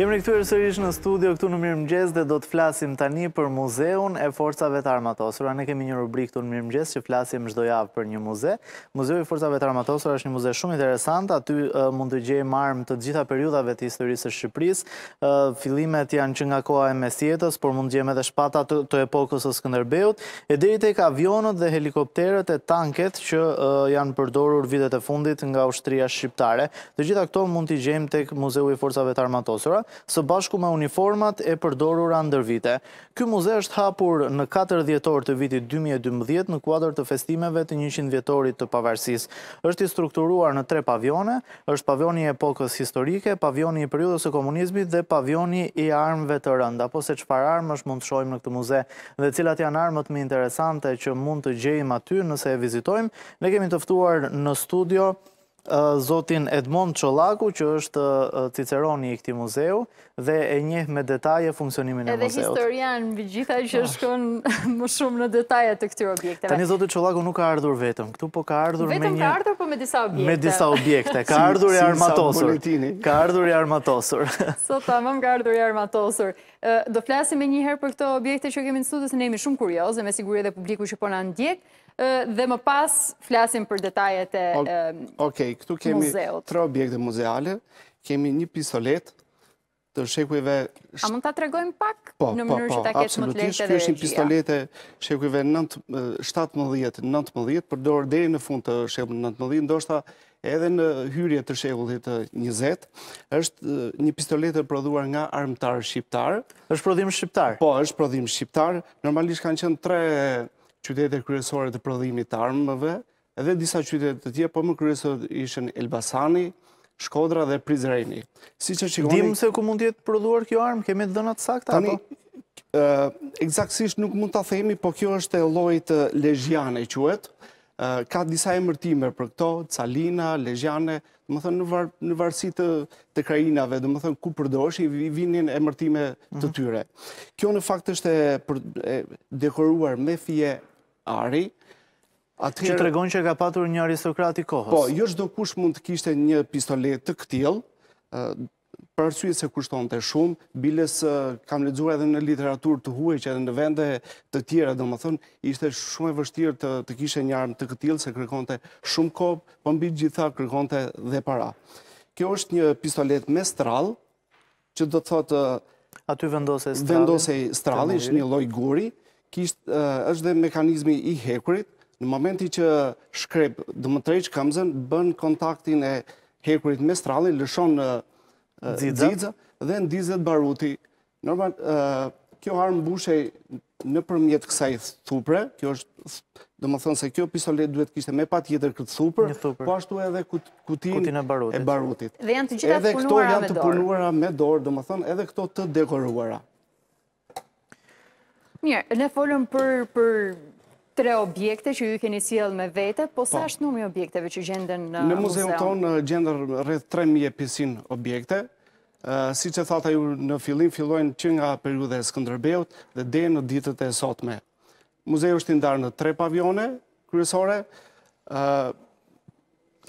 Jemë në këtu e rësërish në studio këtu në Mirë Mgjes dhe do të flasim tani për muzeun e forcave të armatosura. Ne kemi një rubrik të në Mirë Mgjes që flasim zdo javë për një muze. Muzeu i forcave të armatosura është një muze shumë interesant. Aty mund të gjejë armë të gjitha periudave të historisë Shqipëris. Filimet janë që nga koha e mesjetës, por mund gjejme dhe shpata të epokës o Skënderbeut. E deri të ka avionët dhe helikopterët e tanket që janë përdorur vitet e fundit nga ushtria Shqiptare. Dhe gjitha këto mund të gjejmë tek Muzeu i Forcave të Armatosura së bashku me uniformat e përdorura ndër vite. Ky muze është hapur në 4 djetor të vitit 2012 në kuadrë të festimeve të 100 djetorit të pavarsis. është i strukturuar në tre pavione, është pavioni e epokës historike, pavioni i periudës e komunizmit dhe pavioni i armëve të rënda. Po se qëpar armë është mund të shojmë në këtë muze dhe cilat janë armët më interesante që mund të gjejmë aty nëse e vizitojmë, ne kemi tëftuar në studio Zotin Edmond Qolaku, që është Ciceroni i këti muzeu, dhe e njëh me detaje funksionimin e muzeut. Edhe historian, bë gjitha që është kënë më shumë në detaje të këtyr objekteve. Tani, Zotin Qolaku nuk ka ardhur vetëm, këtu po ka ardhur me një... Vetëm ka ardhur, po me disa objekte. Me disa objekte, ka ardhur i armatosur. Ka ardhur i armatosur. Sota, mam ka ardhur i armatosur. Do flasim e njëherë për këto objekte që kemi në studës, ne jemi shumë kurioz, dhe me sigurje dhe publiku që po në ndjek, dhe më pas flasim për detajet e muzeut. Ok, këtu kemi tre objekte muzeale, kemi një pistolet të shekujve... A mund të atregojmë pak po, në po, mënyrë po, që ta ketë më të lejtë dhe regjia? Po, absolutisht, kjo është një pistolet e shekujve 17-19, për dorë dhe në fund të shekujve 19, ndoshta edhe në hyrje të shekullit 20, është një pistolet e prodhuar nga armëtar shqiptar. është prodhim shqiptar? Po, është prodhim shqiptar. Normalisht kanë qënë tre qytete kryesore të prodhimit të armëve, edhe disa qytete të tje, po më kryesore ishen Elbasani, Shkodra dhe Prizreni. Si që qikoni... Dimë se ku mund jetë prodhuar kjo armë, kemi të dënat sakta? Tani, egzaksisht nuk mund të themi, po kjo është e lojt lejjane, quetë. Ka disa e mërtime për këto, Calina, lejjane, më thënë në varsit të krajinave, dhe më thënë ku përdojsh, i vinin e mërtime të mhm. tyre. Kjo në fakt është dekoruar me fje ari. Atëher... Që të regon që ka patur një aristokrat i kohës. Po, jo shdo kush mund të kishte një pistolet të këtil, për arsujet se kushton të shumë, biles kam ledzur edhe në literatur të huaj që edhe në vende të tjera, dhe më thënë, ishte shumë e vështirë të, të kishte një armë të këtil, se kërkon të shumë kohë, për po mbi gjitha kërkon të dhe para. Kjo është një pistolet me stral, që do të thotë... Aty vendose stralin. Vendose stralin, ishtë një loj guri, kishtë është dhe mekanizmi i hekurit, në momenti që shkrep dhe më këmëzën, bën kontaktin e hekurit me stralin, lëshon në dzidza dhe në dizet baruti. Normal, kjo armë mbushe në përmjetë kësaj thupre, kjo është, dhe më thënë se kjo pistolet duhet kishtë me pat jetër këtë thupër, po ashtu edhe kutin e barutit. Edhe këto janë të punuara me dorë, dhe më thënë edhe këto të dekoruara. Mirë, ne folëm për tre objekte që ju keni sijel me vete, po sa po. është numi objekteve që gjendën në muzeon? Uh, në muzeon tonë uh, gjendër rrëth 3.500 objekte, uh, si që thata ju në filim, fillojnë që nga periude e Skëndërbeut dhe dhe në ditët e sotme. Muzeu është të ndarë në tre pavione kryesore.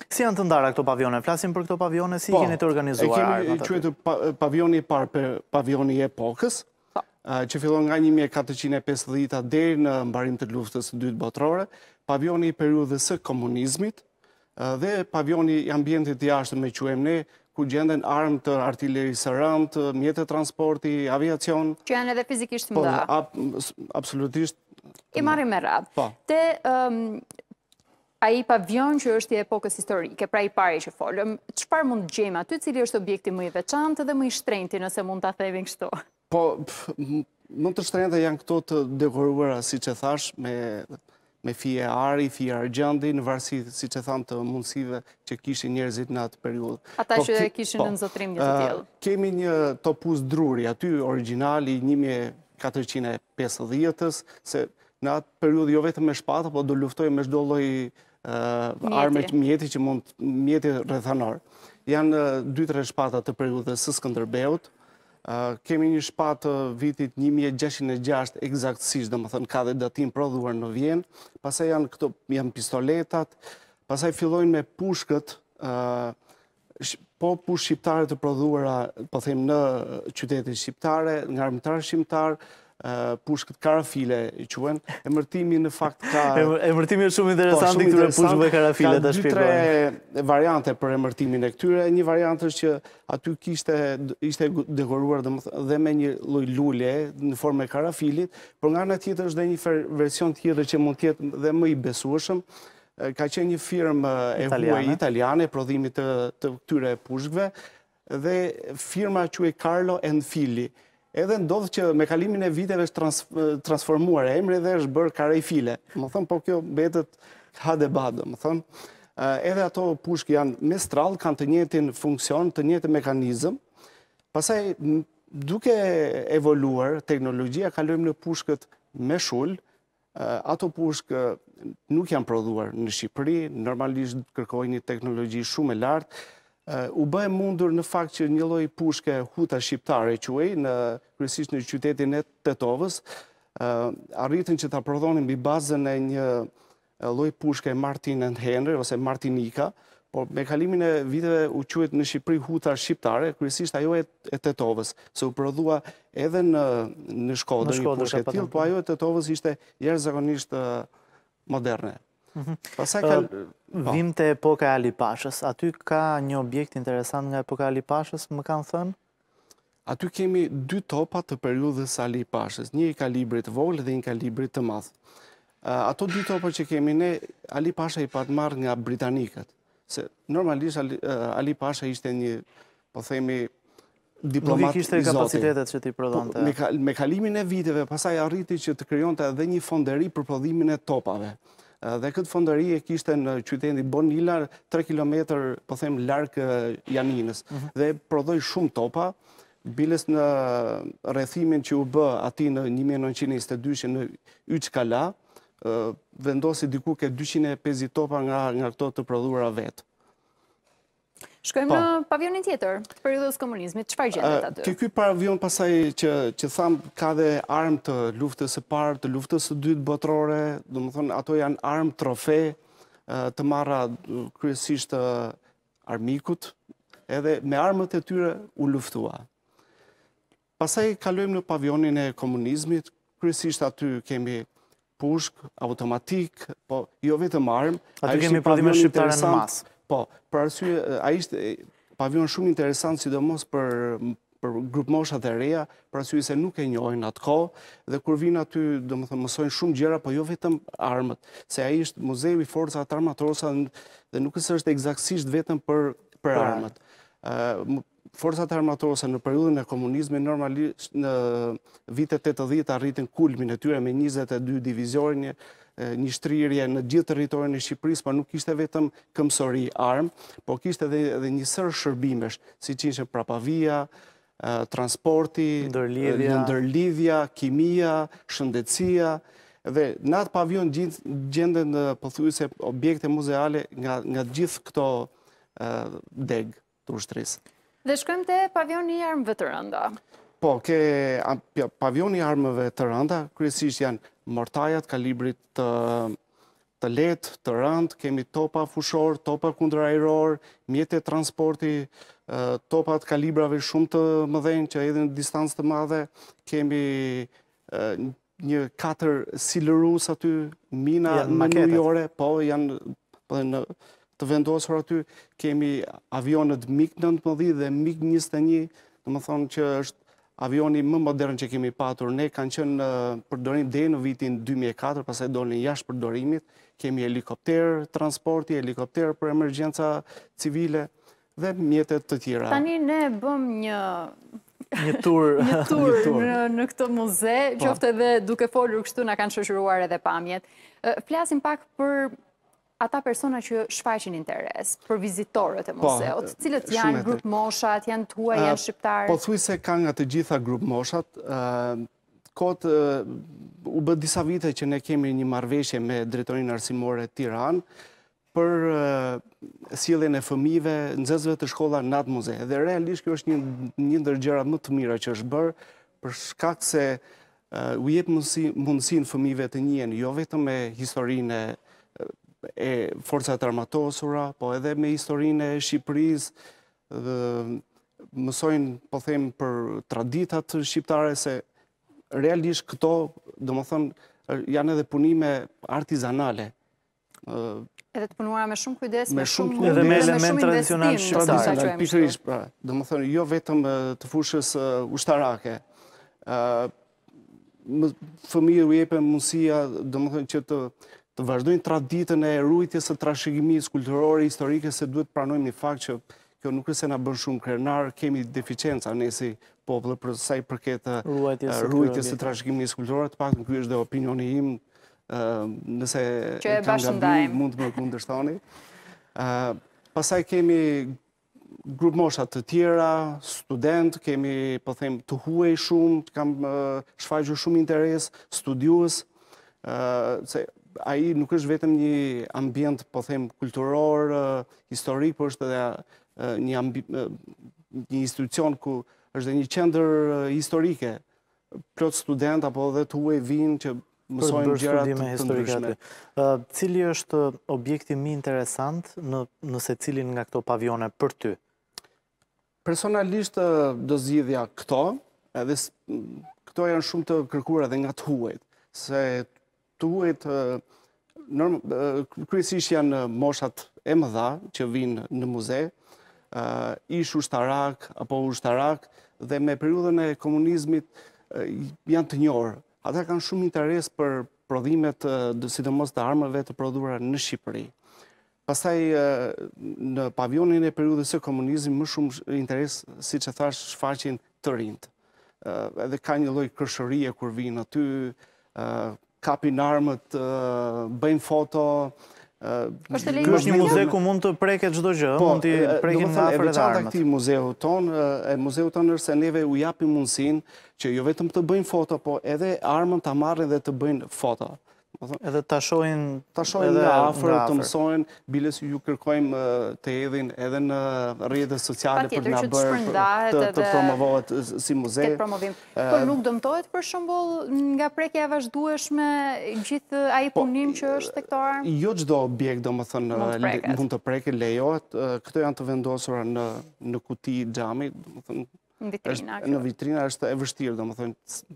Kësi janë të ndarë a këto pavione? Flasim për këto pavione, si i po, keni të organizuar? E kemi qëjtë pavioni i parë për pavioni i epokës, që fillon nga 1450-ta deri në mbarim të luftës së dytë botërore, pavioni i periudhës së komunizmit dhe pavioni i ambientit të jashtëm me quajmë ne, ku gjenden armë të artilleri së rëndë, mjetë të transporti, aviacion. Që janë edhe fizikisht po, më dha. absolutisht. I marim e radhë. Pa. Po. Te, um, a i pavion që është i epokës historike, pra i pari që folëm, qëpar mund gjema të cili është objekti më i veçantë dhe më i shtrenti nëse mund të athevin kështu? Po, më të shtrejnë janë këto të dekoruara, si që thash, me me fije ari, fije argjandi, në varsi, si që thamë, të mundësive që kishin njerëzit në atë periud. Ata po, që e kishin po, në nëzotrim një të tjelë? Kemi një topuz druri, aty originali 1450-ës, se në atë periud jo vetë me shpatë, po do luftoj me shdolloj armët mjeti që mund mjeti rëthanor. Janë 2-3 shpata të periudës së Skëndërbeut, kemi një shpatë vitit 1606, egzaktësisht, dhe më thënë ka dhe datim prodhuar në Vjenë, pasaj janë këto, janë pistoletat, pasaj fillojnë me pushkët, po pushë shqiptare të prodhuara, po themë në qytetit shqiptare, nga armëtarë shqiptarë, pushkët karafile, i quen, emërtimi në fakt ka... emërtimi e shumë interesant po, i këture pushkëve karafile të shpirë. Ka dy tre variante për emërtimin e këtyre. Një variant është që aty kishte, ishte dekoruar dhe, dhe me një loj lule në formë e karafilit, për nga në tjetër është dhe një version tjetër që mund tjetë dhe më i besuashëm, ka qenë një firmë e huaj italiane, prodhimit të, të këtyre pushkëve, dhe firma që e Carlo Enfili, edhe ndodhë që me kalimin e viteve është transformuar e emre dhe është bërë kare i file. Më thëmë, po kjo betët ha debadë, më thëmë, edhe ato pushkë janë me strallë, kanë të njëtin funksion, të njëtë mekanizëm, pasaj duke evoluar, teknologjia kalujmë në pushkët me shullë, ato pushkë nuk janë prodhuar në Shqipëri, normalisht kërkojnë një teknologji shumë e lartë, u bë mundur në fakt që një lloj pushke huta shqiptare quaj në kryesisht në qytetin e Tetovës, ë arritën që ta prodhonin mbi bazën e një lloj pushke Martin and Henry ose Martinika, por me kalimin e viteve u quhet në Shqipëri huta shqiptare, kryesisht ajo e Tetovës, se u prodhua edhe në në Shkodër një pushke tjilë, po ajo e Tetovës ishte jashtëzakonisht moderne. Mhm. Pasaj kanë Po. Vim të epoka Ali Pashës, aty ka një objekt interesant nga epoka Ali Pashës, më kanë thënë? Aty kemi dy topa të periudhës Ali Pashës, një i kalibrit voglë dhe një kalibrit të madhë. Ato dy topa që kemi ne, Ali Pasha i patë marrë nga Britanikët, se normalisht Ali Pasha ishte një, po themi, Nuk i kishtë e kapacitetet që ti prodhën po, Me kalimin e viteve, pasaj arriti që të kryon edhe një fonderi për prodhimin e topave dhe këtë fondëri e kishtë në qytendit Bonilar, 3 km po them larkë janinës, mhm. dhe prodhoj shumë topa, biles në rethimin që u bë ati në 1922 në Yçkala, vendosi diku ke 250 topa nga këto të prodhura vetë. Shkojmë po. në pavionin tjetër, periudës komunizmit, që farë gjendet atë? Këj pavion pasaj që thamë ka dhe armë të luftës e parë, të luftës e dytë botërore, dhe më thonë ato janë armë trofe të marra kryesisht armikut, edhe me armët e tyre u luftua. Pasaj kalujmë në pavionin e komunizmit, kryesisht aty kemi pushk, automatik, po jo vetëm armë. Aty kemi prodhime shqiptare në masë. Po, për arsye, a ishtë pavion shumë interesant, sidomos për për grup moshat e reja, për asy se nuk e njojnë atë kohë, dhe kur vinë aty, do më thëmë mësojnë shumë gjera, po jo vetëm armët, se a ishtë muzeu i forës atë armët rosa, dhe nuk është është egzaksisht vetëm për, për armët. Forësat e armatorëse në periudën e komunizme, normalisht në vitet 80 arritin kulmin e tyre me 22 divizionje, një shtrirje në gjithë teritorin e Shqipëris, pa nuk ishte vetëm këmsori armë, po kishte edhe një sërë shërbimesh, si që ishte prapavia, transporti, ndërlidhja, kimia, shëndecia, dhe në atë pavion gjende në pëthujse objekte muzeale nga gjithë këto degë të ushtrisë. Dhe shkëm të pavion një armë vëtërënda. Po, ke pavioni armëve të rënda, kryesisht janë mortajat kalibrit të të letë, të rëndë, kemi topa fushor, topa kundra aeror, mjetët transporti, topat kalibrave shumë të mëdhenjë që edhe në distancë të madhe, kemi një katër silërus aty, mina manujore, po janë po, të vendosur aty, kemi avionet MiG-19 dhe MiG-21, të më thonë që është avioni më modern që kemi patur, ne kanë qënë në përdorim dhe në vitin 2004, pasaj do në jashtë përdorimit, kemi helikopter transporti, helikopter për emergjensa civile dhe mjetet të tjera. Tani ne bëm një... Një tur në këto muze, po. qofte dhe duke folur kështu nga kanë shëshuruar edhe pamjet. Flasim pak për ata persona që shfaqin interes për vizitorët e po, muzeut, cilët janë grup moshat, janë tua, janë shqiptarë? Po thuj se ka nga të gjitha grup moshat, kotë u bët disa vite që ne kemi një marveshje me drejtonin arsimore Tiran, për sielin e fëmive, nëzëzve të shkolla në atë muze. Dhe realisht kjo është një ndërgjera më të mira që është bërë, për shkak se u jetë mundësin fëmive të njën, jo vetëm e historinë e forcat armatosura, po edhe me historinë e Shqipërisë, dhe mësojnë, po themë, për traditat shqiptare, se realisht këto, dhe më thënë, janë edhe punime artizanale. Edhe të punuara me shumë kujdes, me shumë investim. Edhe me element tradicional shqiptare. Pishërish, dhe më thënë, jo vetëm të fushës ushtarake. Fëmiju jepe mundësia, dhe më thënë, që të të vazhdojnë traditën e rujtjes e trashegimis kulturore, historike, se duhet pranojmë një fakt që kjo nuk e se nga bën shumë krenar, kemi deficienca në si poplë për saj përket rujtjes e trashegimis kulturore, të pak në kjo është dhe opinioni im, nëse e kam mund të më kundërshtoni. Pasaj kemi grupë moshat të tjera, student, kemi pëthejmë po të huaj shumë, kam shfaqë shumë interes, se aji nuk është vetëm një ambjent, po them, kulturor, historik, po është edhe një ambient, një institucion ku është dhe një qender historike, plot student, apo dhe të uaj vinë që mësojnë gjerat të ndryshme. Cili është objekti mi interesant nëse cilin nga këto pavione për ty? Personalisht do zgjidhja këto, edhe këto janë shumë të kërkura dhe nga të huajt, se duhet kryesisht janë moshat e mëdha që vinë në muze, ish ushtarak apo ushtarak dhe me periudhën e komunizmit janë të njërë. Ata kanë shumë interes për prodhimet sidomos të armëve të prodhura në Shqipëri. Pastaj në pavionin e periudhës së komunizmit më shumë interes, siç e thash, shfaqin të rinjt. Edhe ka një lloj kërshërie kur vinë aty, kapin armët, bëjmë foto... Kështë një muze ku mund të preket gjithë po, do gjë, mund të prekin të afer e dhe armët. E veçat e këti muzeu tonë, e muzeu tonë nërse neve u japim mundësin që jo vetëm të bëjmë foto, po edhe armën të amarrën dhe të bëjmë foto. Edhe të ashojnë nga afrë. të nga afrë, të mësojnë, bilës ju kërkojmë të edhin edhe në rrjetës sociale për nga bërë të promovohet si muze. Këtë promovim. Por nuk dëmtojt për shumbol nga prekja e vazhdueshme gjithë a i po, punim që është jo të Jo gjdo objek do më thënë mund të preke lejohet. Këto janë të vendosura në kuti gjami, do më thënë, Në vitrina është e vështirë, do më thënë,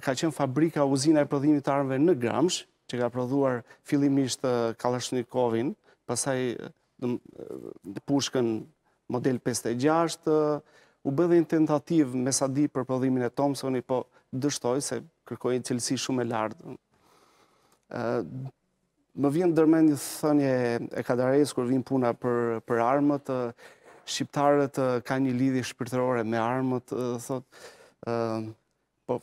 ka qenë fabrika uzina e prodhimit të armëve në Gramsh, që ka prodhuar fillimisht Kalashnikovin, pasaj pushkën model 56, u bëdhin tentativ me sa di për prodhimin e Thompsoni, po dështoj se kërkojnë cilësi shumë e lartë. Më vjen dërmen një thënje e kadarejës, kur vjen puna për armët, shqiptarët ka një lidhje shpirtërore me armët, thot, po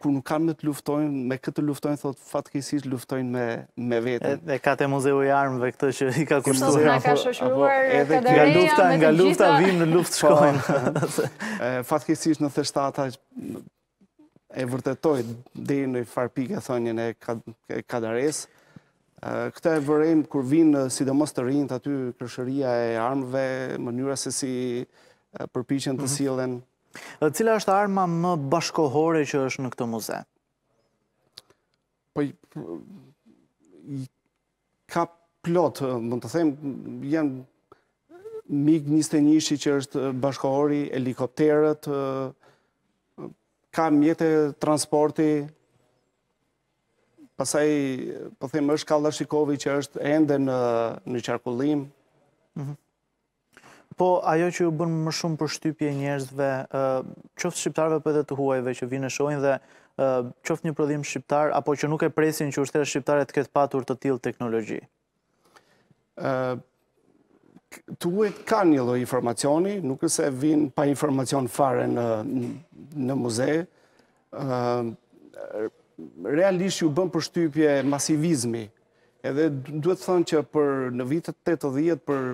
ku nuk kanë me të luftojnë, me këtë luftojnë, thot fatkesisht luftojnë me, me vetën. E, ka të muzeu i armëve këtë që i ka kushtuar. Kështë nga ka shoshruar të dërreja Nga lufta, nga lufta vim në luft po. shkojnë. fatkesisht në thështata e vërtetoj, dhe në i e thonjën e kadares. Këta e vërrejmë kur vinë, sidomos të rinjë, të aty kërshëria e armëve, mënyra se si përpichen të mhm. silen, cila është arma më bashkohore që është në këtë muze? Po, ka plot, më të them, janë MIG 21-shi që është bashkohori, helikopterët, ka mjete transporti, pasaj, po them, është Kalashikovi që është ende në, në qarkullim, mhm. Po, ajo që ju bënë më shumë për shtypje njerëzve, qoftë shqiptarve për po dhe të huajve që vinë e shojnë dhe qoftë një prodhim shqiptar, apo që nuk e presin që ushtera shqiptare të këtë patur të tilë teknologji? Të huajt ka një loj informacioni, nuk se vinë pa informacion fare në muzej. Realisht ju bënë për shtypje masivizmi, edhe duhet thënë që për në vitët 80 për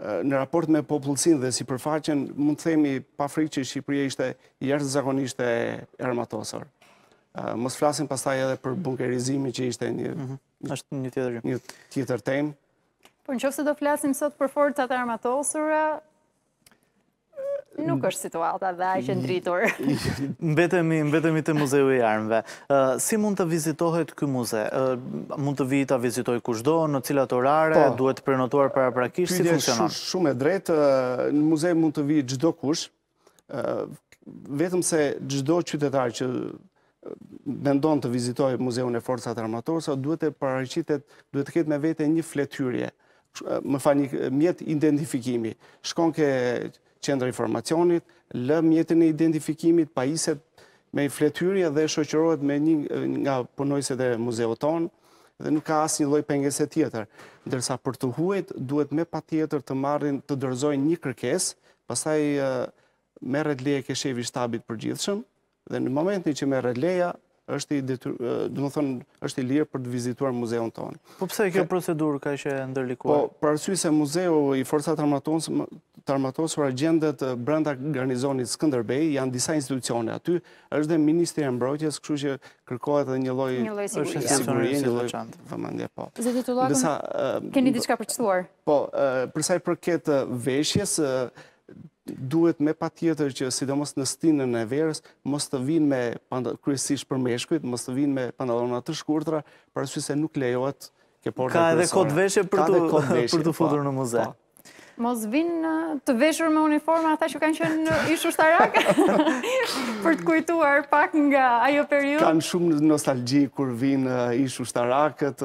në raport me popullësin dhe si përfaqen, mund të themi pa frikë që Shqipëria ishte jashtë e armatosër. Mos flasim pastaj edhe për bunkerizimi që ishte një... Mhm, një tjetër. Një tjetër temë. Por në qofë se do flasim sot për forcat e armatosëra, Nuk është situata dhe ajë që ndritur. Mbetemi të muzeu i armëve. Si mund të vizitohet këj muze? Mund të vijit të vizitoj kushdo, në cilat orare, po. duhet të prenotuar para prakisht, si funksionon? Pyrje shumë e drejtë, në muze mund të vijit gjdo kush, vetëm se gjdo qytetar që bendon të vizitoj muzeun e forësat armatorës, duhet të paraqitet, duhet të ketë me vete një fletyrje, më fa një mjetë identifikimi. Shkon ke qendrë informacionit, lë mjetën e identifikimit, pajiset me fletyria dhe shoqërojt me një nga përnojse dhe muzeo tonë, dhe nuk ka asë një loj pengese tjetër. Ndërsa për të huet, duhet me pa tjetër të marrin të dërzojnë një kërkes, pasaj merret leje ke shevi shtabit për gjithëshëm, dhe në momentin që me leja, është i do të është i lirë për të vizituar muzeun tonë. Po pse kjo procedurë ka ishe ndërlikuar? Po, për arsye se muzeu i forcat armatos armatosura gjendet brenda garnizonit Skënderbej, janë disa institucione aty, është dhe ministri e mbrojtjes, kështu që kërkohet edhe një lloj siguri, një lloj vëmendje po. të Tullakun, keni diçka për të Po, për sa i përket veshjes, duhet me pa tjetër që sidomos në stinën e verës, mos të vinë me kryesisht për meshkujt, mos të vinë me pandalonat të shkurtra, parës që se nuk lejohet ke porta kryesore. Ka edhe kod veshje për të futur po, në muze. Po mos vinë të veshur me uniforma, ata që kanë qënë ishë shtarak, për të kujtuar pak nga ajo periud. Kanë shumë nostalgji kur vinë ishu shtarakët,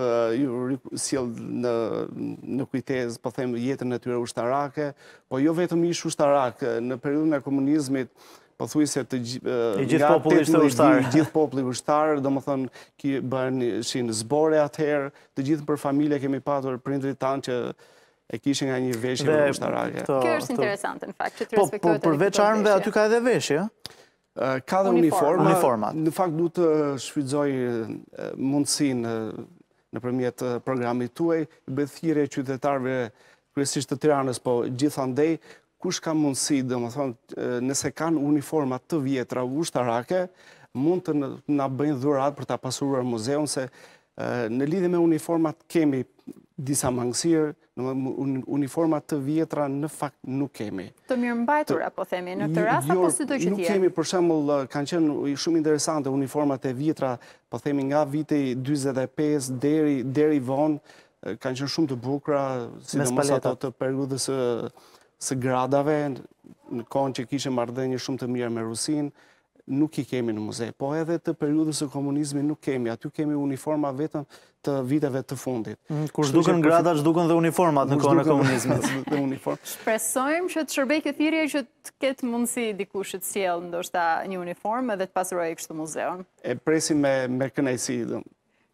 në kujtez, po themë, jetën e tyre u shtarake, po jo vetëm ishë shtarakë, në periudën e komunizmit, po thuj se të gjithë gjithë popli vështarë, do më thënë, ki bërë një shinë zbore atëherë, të gjithë për familje kemi patur prindri tanë që e kishin nga një veshje dhe ushtarake. Kjo është interesante, në fakt, që të respektuar të Po, po për veç armëve, aty ka edhe veshje, Ka dhe uniforma. Uniformat. Në fakt, du të shfridzoj mundësin në përmjet programit tuaj, bethire qytetarve kërësisht të tiranës, po gjithandej, kush ka mundësi, dhe më thonë, nëse kanë uniformat të vjetra ushtarake, mund të nga bëjnë dhurat për të pasurur muzeon, se në lidhe me uniformat kemi disa mangësirë, uniformat të vjetra në fakt nuk kemi. Të mirë mbajtur, apo themi, në të rrasa, po si të që tjerë? Nuk kemi, për shemëll, kanë qenë shumë interesante uniformat të vjetra, po themi nga viti 25 deri vonë, kanë qenë shumë të bukra, si në mësë ato të pergudës së gradave, në konë që kishë mardhenjë shumë të mirë me Rusinë, nuk i kemi në muze, po edhe të periudës e komunizmi nuk kemi, aty kemi uniforma vetën të viteve të fundit. Mm, kur shduken grada, shduken dhe uniformat në kone komunizmi. Shpresojmë që të shërbej këtë thirje që të ketë mundësi dikushit sjellë ndoshta një uniform edhe të pasërojë kështë të muzeon. E presim me kënajsi dhe...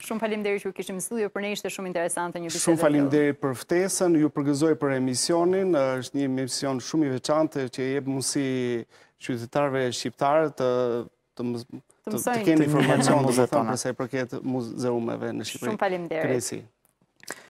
Shumë falim deri që u kishim studio për ne ishte shumë interesantë një bitë Shumë falim deri për ftesën, ju përgëzoj për emisionin, është një emision shumë i veçante që jebë mundësi qytetarve shqiptarë të të keni informacion të thonë përse i përket muzeumeve në Shqipëri. Shumë falim deret.